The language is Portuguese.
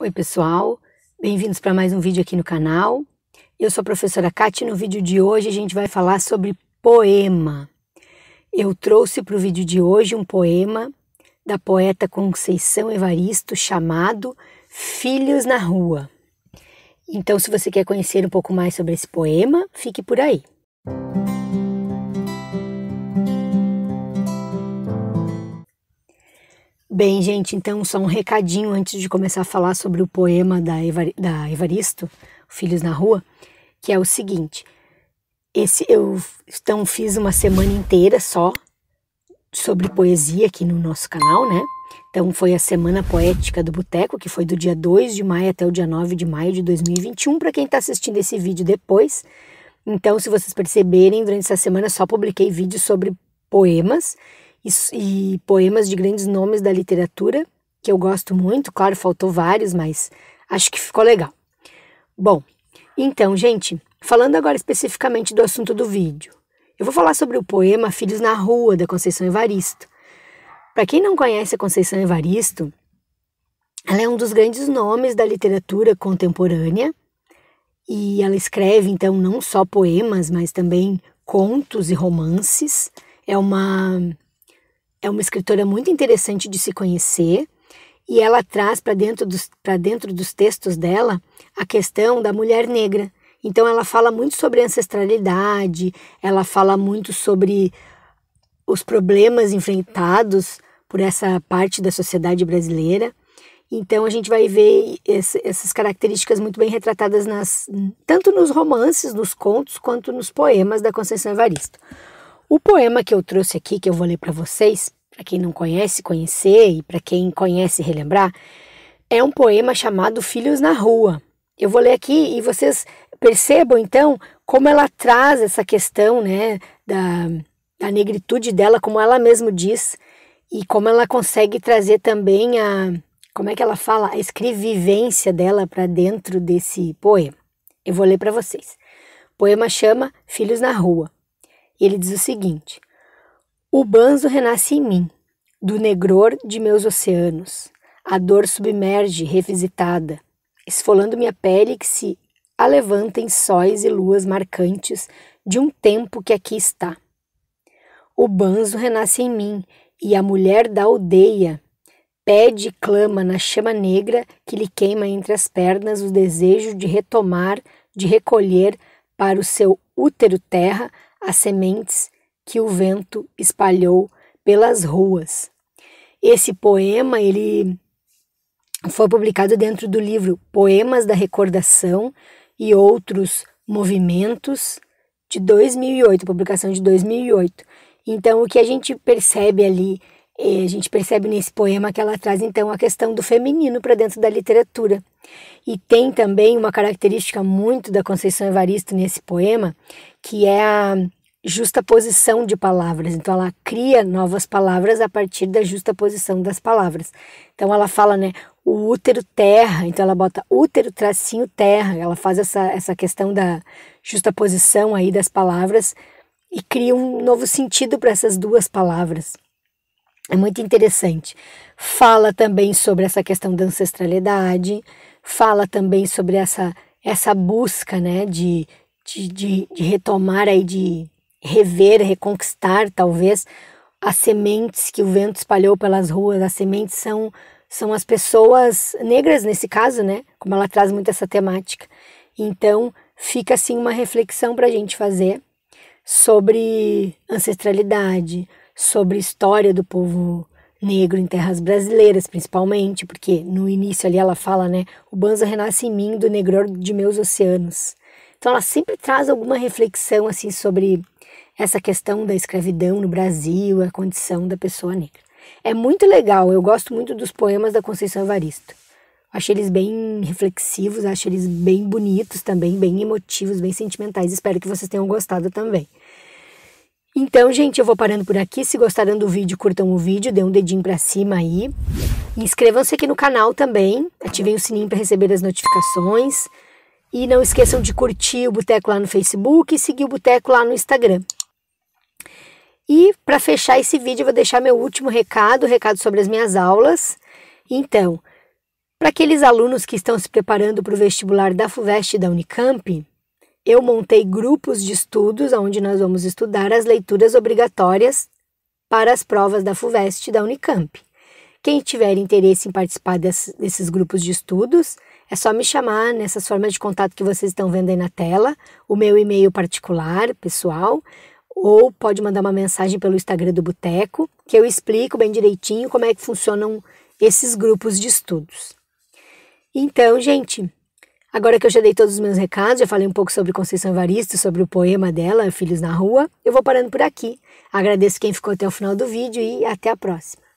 Oi, pessoal. Bem-vindos para mais um vídeo aqui no canal. Eu sou a professora Kátia e no vídeo de hoje a gente vai falar sobre poema. Eu trouxe para o vídeo de hoje um poema da poeta Conceição Evaristo chamado Filhos na Rua. Então, se você quer conhecer um pouco mais sobre esse poema, fique por aí. Música Bem, gente, então só um recadinho antes de começar a falar sobre o poema da, Evar da Evaristo, Filhos na Rua, que é o seguinte. Esse eu então fiz uma semana inteira só sobre poesia aqui no nosso canal, né? Então foi a Semana Poética do Boteco, que foi do dia 2 de maio até o dia 9 de maio de 2021, para quem está assistindo esse vídeo depois. Então, se vocês perceberem, durante essa semana só publiquei vídeos sobre poemas e, e poemas de grandes nomes da literatura, que eu gosto muito. Claro, faltou vários, mas acho que ficou legal. Bom, então, gente, falando agora especificamente do assunto do vídeo, eu vou falar sobre o poema Filhos na Rua, da Conceição Evaristo. Para quem não conhece a Conceição Evaristo, ela é um dos grandes nomes da literatura contemporânea e ela escreve, então, não só poemas, mas também contos e romances. É uma é uma escritora muito interessante de se conhecer e ela traz para dentro, dos, dentro dos textos dela a questão da mulher negra. Então, ela fala muito sobre ancestralidade, ela fala muito sobre os problemas enfrentados por essa parte da sociedade brasileira. Então a gente vai ver esse, essas características muito bem retratadas nas, tanto nos romances, nos contos, quanto nos poemas da Conceição Evaristo. O poema que eu trouxe aqui, que eu vou ler para vocês, para quem não conhece, conhecer, e para quem conhece, relembrar, é um poema chamado Filhos na Rua. Eu vou ler aqui e vocês percebam, então, como ela traz essa questão né, da, da negritude dela, como ela mesma diz, e como ela consegue trazer também a, como é que ela fala, a escrevivência dela para dentro desse poema. Eu vou ler para vocês. O poema chama Filhos na Rua. E ele diz o seguinte: O banzo renasce em mim, do negror de meus oceanos. A dor submerge, revisitada, esfolando minha pele que se alevanta em sóis e luas marcantes de um tempo que aqui está. O banzo renasce em mim, e a mulher da aldeia pede e clama na chama negra que lhe queima entre as pernas o desejo de retomar, de recolher para o seu útero terra as sementes que o vento espalhou pelas ruas. Esse poema ele foi publicado dentro do livro Poemas da Recordação e Outros Movimentos de 2008, publicação de 2008. Então o que a gente percebe ali e a gente percebe nesse poema que ela traz então a questão do feminino para dentro da literatura. E tem também uma característica muito da Conceição Evaristo nesse poema, que é a justaposição de palavras. Então ela cria novas palavras a partir da justaposição das palavras. Então ela fala, né, o útero terra, então ela bota útero tracinho terra, ela faz essa, essa questão da justaposição aí das palavras e cria um novo sentido para essas duas palavras. É muito interessante. Fala também sobre essa questão da ancestralidade, fala também sobre essa, essa busca né, de, de, de, de retomar, aí, de rever, reconquistar talvez as sementes que o vento espalhou pelas ruas, as sementes são, são as pessoas negras nesse caso, né? Como ela traz muito essa temática. Então, fica assim uma reflexão para a gente fazer sobre ancestralidade, sobre a história do povo negro em terras brasileiras, principalmente, porque no início ali ela fala, né, o banzo renasce em mim do negror de meus oceanos. Então ela sempre traz alguma reflexão assim sobre essa questão da escravidão no Brasil, a condição da pessoa negra. É muito legal, eu gosto muito dos poemas da Conceição Evaristo. Achei eles bem reflexivos, acho eles bem bonitos também, bem emotivos, bem sentimentais. Espero que vocês tenham gostado também. Então, gente, eu vou parando por aqui. Se gostaram do vídeo, curtam o vídeo, dê um dedinho para cima aí. Inscrevam-se aqui no canal também, ativem o sininho para receber as notificações. E não esqueçam de curtir o Boteco lá no Facebook e seguir o Boteco lá no Instagram. E para fechar esse vídeo, eu vou deixar meu último recado, recado sobre as minhas aulas. Então, para aqueles alunos que estão se preparando para o vestibular da FUVEST e da Unicamp, eu montei grupos de estudos onde nós vamos estudar as leituras obrigatórias para as provas da FUVEST e da Unicamp. Quem tiver interesse em participar desses grupos de estudos, é só me chamar nessas formas de contato que vocês estão vendo aí na tela, o meu e-mail particular, pessoal, ou pode mandar uma mensagem pelo Instagram do Boteco, que eu explico bem direitinho como é que funcionam esses grupos de estudos. Então, gente, Agora que eu já dei todos os meus recados, já falei um pouco sobre Conceição Evaristo, sobre o poema dela, Filhos na Rua, eu vou parando por aqui. Agradeço quem ficou até o final do vídeo e até a próxima.